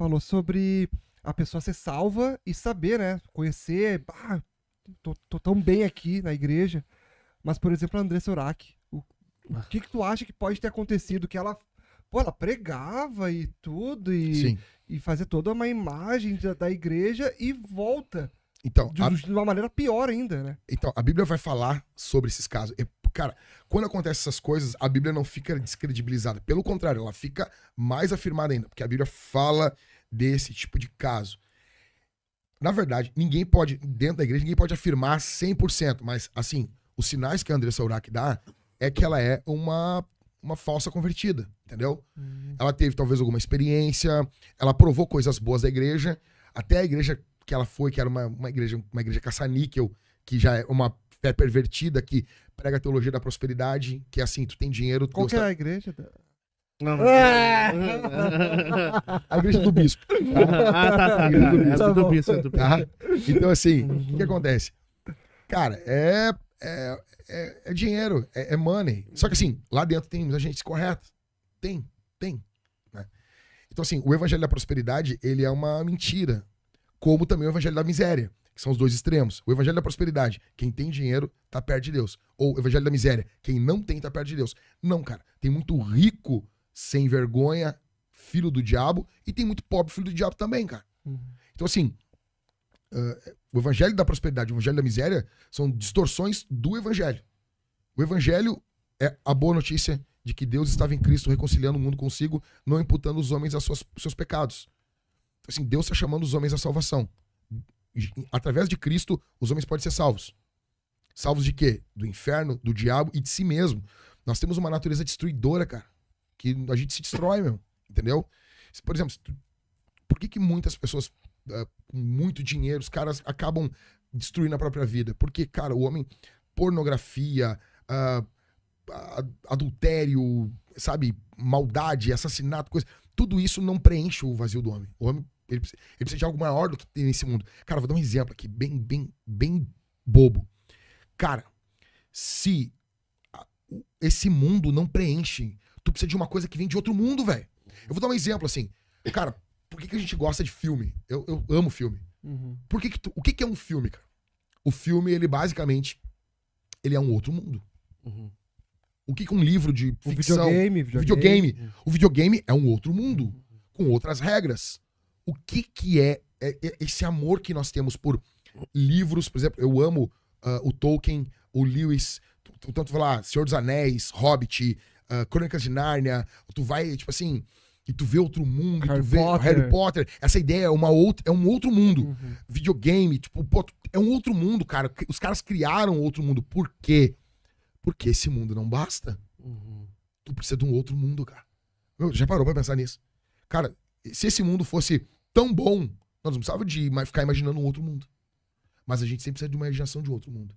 falou sobre a pessoa ser salva e saber, né? Conhecer, ah, tô, tô tão bem aqui na igreja. Mas, por exemplo, a Andressa Urach, o, o ah. que, que tu acha que pode ter acontecido? Que ela, pô, ela pregava e tudo, e, Sim. e fazia toda uma imagem da, da igreja e volta. Então, a... de, uma maneira pior ainda, né? Então, a Bíblia vai falar sobre esses casos. Cara, quando acontecem essas coisas, a Bíblia não fica descredibilizada. Pelo contrário, ela fica mais afirmada ainda, porque a Bíblia fala desse tipo de caso. Na verdade, ninguém pode, dentro da igreja, ninguém pode afirmar 100%, mas, assim, os sinais que a Andressa Urac dá é que ela é uma, uma falsa convertida, entendeu? Hum. Ela teve talvez alguma experiência, ela provou coisas boas da igreja, até a igreja que ela foi, que era uma, uma igreja, uma igreja caça-níquel, que já é uma fé pervertida, que prega a teologia da prosperidade, que é assim, tu tem dinheiro... Tu Qual é gosta... é a igreja? A igreja do bispo. Ah, tá, tá. tá. Igreja do é tá é tá. bispo. Então, assim, o que uhum. acontece? Cara, é, é, é, é dinheiro, é, é, money. Só que, assim, lá dentro tem muita gente correta. Tem, tem. Né? Então, assim, o evangelho da prosperidade, ele é uma mentira. Como também o evangelho da miséria, que são os dois extremos. O evangelho da prosperidade, quem tem dinheiro, tá perto de Deus. Ou o evangelho da miséria, quem não tem, tá perto de Deus. Não, cara. Tem muito rico sem vergonha, filho do diabo, e tem muito pobre filho do diabo também, cara. Uhum. Então, assim, uh, o evangelho da prosperidade, o evangelho da miséria, são distorções do evangelho. O evangelho é a boa notícia de que Deus estava em Cristo reconciliando o mundo consigo, não imputando os homens aos seus pecados. Então, assim, Deus está chamando os homens à salvação. Através de Cristo, os homens podem ser salvos. Salvos de quê? Do inferno, do diabo e de si mesmo. Nós temos uma natureza destruidora, cara que a gente se destrói meu. entendeu? Por exemplo, por que, que muitas pessoas uh, com muito dinheiro, os caras acabam destruindo a própria vida? Porque, cara, o homem, pornografia, uh, adultério, sabe, maldade, assassinato, coisa, tudo isso não preenche o vazio do homem. O homem ele precisa, ele precisa de algo maior do que tem nesse mundo. Cara, vou dar um exemplo aqui, bem, bem, bem bobo. Cara, se esse mundo não preenche tu precisa de uma coisa que vem de outro mundo, velho. Eu vou dar um exemplo assim. Cara, por que, que a gente gosta de filme? Eu, eu amo filme. Uhum. Por que, que tu, o que, que é um filme, cara? O filme, ele basicamente, ele é um outro mundo. Uhum. O que, que um livro de o ficção... Videogame, videogame. videogame. Uhum. O videogame é um outro mundo, uhum. com outras regras. O que que é, é, é esse amor que nós temos por livros? Por exemplo, eu amo uh, o Tolkien, o Lewis, tanto falar ah, Senhor dos Anéis, Hobbit, uh, ah, Crônicas de Nárnia, tu vai, tipo assim, e tu vê outro mundo, Harry, tu vê Potter. Harry Potter. Essa ideia é, uma outra, é um outro mundo. Uhum. Videogame, tipo, pô, é um outro mundo, cara. Os caras criaram outro mundo. Por quê? Porque esse mundo não basta. Uhum. Tu precisa de um outro mundo, cara. Meu, já parou pra pensar nisso? Cara, se esse mundo fosse tão bom, nós não precisávamos de ficar imaginando um outro mundo. Mas a gente sempre precisa de uma imaginação de outro mundo.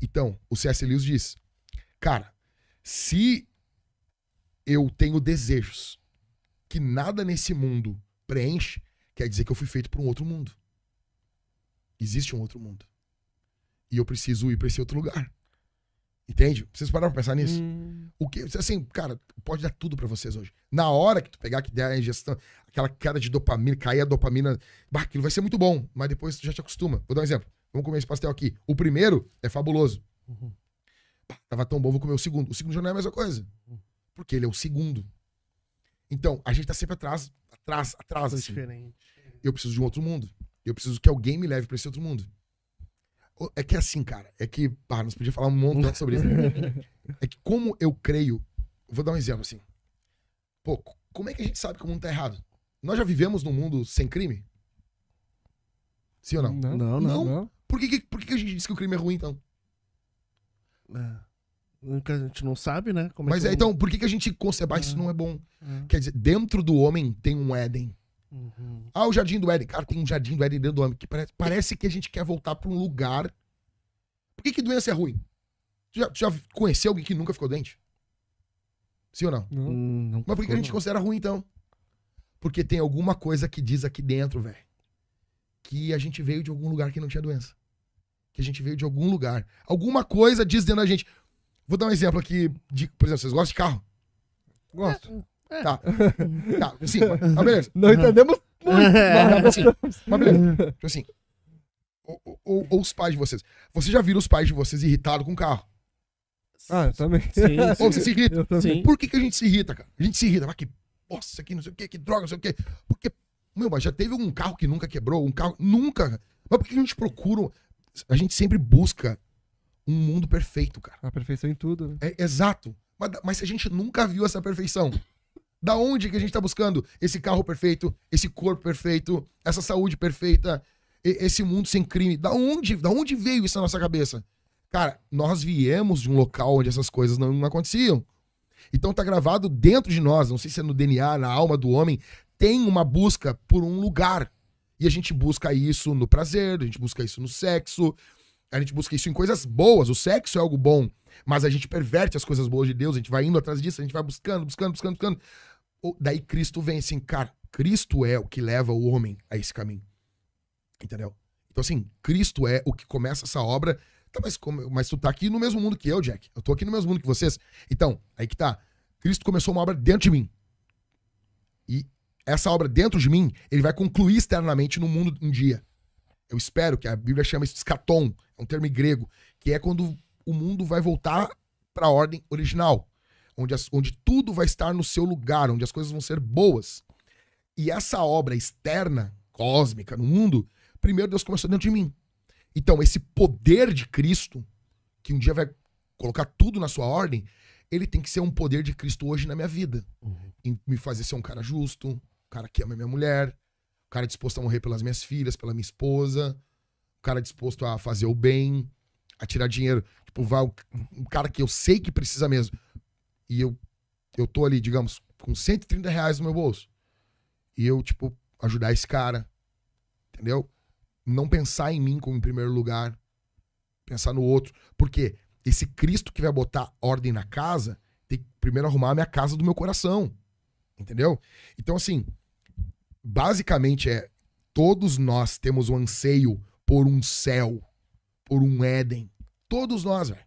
Então, o C.S. Lewis diz, cara, se eu tenho desejos que nada nesse mundo preenche, quer dizer que eu fui feito para um outro mundo. Existe um outro mundo. E eu preciso ir para esse outro lugar. Entende? Vocês pararam pra pensar nisso? Hum. O que, assim, cara, pode dar tudo para vocês hoje. Na hora que tu pegar, que der a ingestão, aquela queda de dopamina, cair a dopamina, bah, aquilo vai ser muito bom, mas depois tu já te acostuma. Vou dar um exemplo. Vamos comer esse pastel aqui. O primeiro é fabuloso. Uhum. Bah, tava tão bom, vou comer o segundo. O segundo já não é a mesma coisa. Uhum porque ele é o segundo. Então, a gente tá sempre atrás, atrás, atrás. Assim. Diferente. Eu preciso de um outro mundo. Eu preciso que alguém me leve para esse outro mundo. É que é assim, cara. É que, pá, nós podíamos falar um montão sobre isso. é que como eu creio, vou dar um exemplo assim. Pô, como é que a gente sabe que o mundo tá errado? Nós já vivemos num mundo sem crime? Sim ou não? Não, não, não. não. não. Por, que, por que a gente diz que o crime é ruim, então? Não. É a gente não sabe, né? Como é Mas é, que... É então, por que, que a gente conceba ah, uhum. isso não é bom? Uhum. Quer dizer, dentro do homem tem um Éden. Uhum. Ah, o Jardim do Éden. Cara, tem um Jardim do Éden dentro do homem. Que parece, parece que a gente quer voltar para um lugar. Por que, que doença é ruim? Tu já, tu já conheceu alguém que nunca ficou doente? Sim ou não? não, hum, não Mas por que, que a gente considera ruim, então? Porque tem alguma coisa que diz aqui dentro, velho, que a gente veio de algum lugar que não tinha doença. Que a gente veio de algum lugar. Alguma coisa diz dentro da gente Vou dar um exemplo aqui. De, por exemplo, vocês gostam de carro? Gosto. É. Tá. tá. Então sim, mas, mas beleza. Não entendemos muito. Mas, mas, mas beleza. Tipo assim. Ou, ou, ou, os pais de vocês. Vocês já viram os pais de vocês irritados com o carro? Ah, eu também. Sim, Ou você se irrita? Por que, que a gente se irrita, cara? A gente se irrita. Mas que bosta, aqui não sei o que, que droga, não sei o que. Porque, meu, mas já teve um carro que nunca quebrou, um carro. Nunca. Mas por que a gente procura. A gente sempre busca um mundo perfeito, cara. A perfeição em tudo. Né? É, exato. Mas, mas se a gente nunca viu essa perfeição, da onde que a gente tá buscando esse carro perfeito, esse corpo perfeito, essa saúde perfeita, esse mundo sem crime? Da onde, da onde veio isso na nossa cabeça? Cara, nós viemos de um local onde essas coisas não, não aconteciam. Então tá gravado dentro de nós, não sei se é no DNA, na alma do homem, tem uma busca por um lugar. E a gente busca isso no prazer, a gente busca isso no sexo, a gente busca isso em coisas boas. O sexo é algo bom, mas a gente perverte as coisas boas de Deus, a gente vai indo atrás disso, a gente vai buscando, buscando, buscando, buscando. Daí Cristo vem assim, cara, Cristo é o que leva o homem a esse caminho. Entendeu? Então, assim, Cristo é o que começa essa obra. Tá, mas, como, mas tu tá aqui no mesmo mundo que eu, Jack. Eu tô aqui no mesmo mundo que vocês. Então, aí que tá. Cristo começou uma obra dentro de mim. E essa obra dentro de mim, ele vai concluir externamente no mundo um dia. Eu espero que a Bíblia chama isso de escatom, é um termo grego, que é quando o mundo vai voltar para a ordem original, onde, as, onde tudo vai estar no seu lugar, onde as coisas vão ser boas. E essa obra externa, cósmica, no mundo, primeiro Deus começou dentro de mim. Então, esse poder de Cristo, que um dia vai colocar tudo na sua ordem, ele tem que ser um poder de Cristo hoje na minha vida. Uhum. Em me fazer ser um cara justo, um cara que ama minha mulher, cara disposto a morrer pelas minhas filhas, pela minha esposa, o cara disposto a fazer o bem, a tirar dinheiro. Tipo, vai o, um cara que eu sei que precisa mesmo. E eu, eu tô ali, digamos, com 130 reais no meu bolso. E eu, tipo, ajudar esse cara. Entendeu? Não pensar em mim como em primeiro lugar. Pensar no outro. Porque esse Cristo que vai botar ordem na casa tem que primeiro arrumar a minha casa do meu coração. Entendeu? Então, assim, basicamente é todos nós temos um anseio por um céu, por um Éden. Todos nós, velho.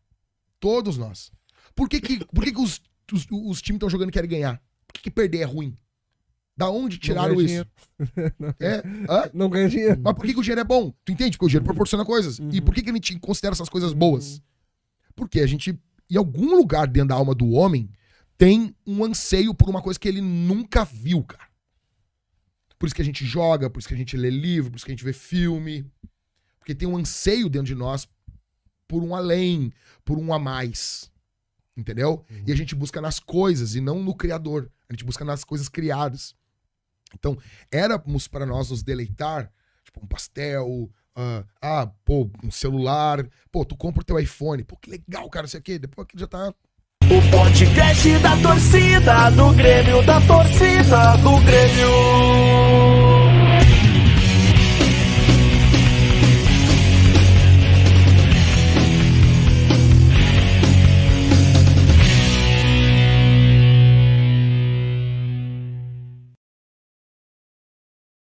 Todos nós. Por que, que, por que, que os, os, os times estão jogando e querem ganhar? Por que, que perder é ruim? Da onde tiraram isso? não, é? Hã? não ganha dinheiro. Mas por que, que, o dinheiro é bom? Tu entende? Porque o dinheiro proporciona coisas. Uhum. E por que, que a gente considera essas coisas uhum. boas? Porque a gente, em algum lugar dentro da alma do homem, tem um anseio por uma coisa que ele nunca viu, cara. Por isso que a gente joga, por isso que a gente lê livro, por isso que a gente vê filme. Porque tem um anseio dentro de nós por um além, por um a mais. Entendeu? Uhum. E a uhum. gente busca nas coisas e não no Criador. A gente busca nas coisas criadas. Então, éramos para nós nos deleitar, tipo, um pastel, uh, ah, pô, um celular, pô, tu compra o teu iPhone, pô, que legal, cara, isso sei o quê. Depois aquilo já tá o podcast da torcida, do Grêmio, da torcida, do Grêmio.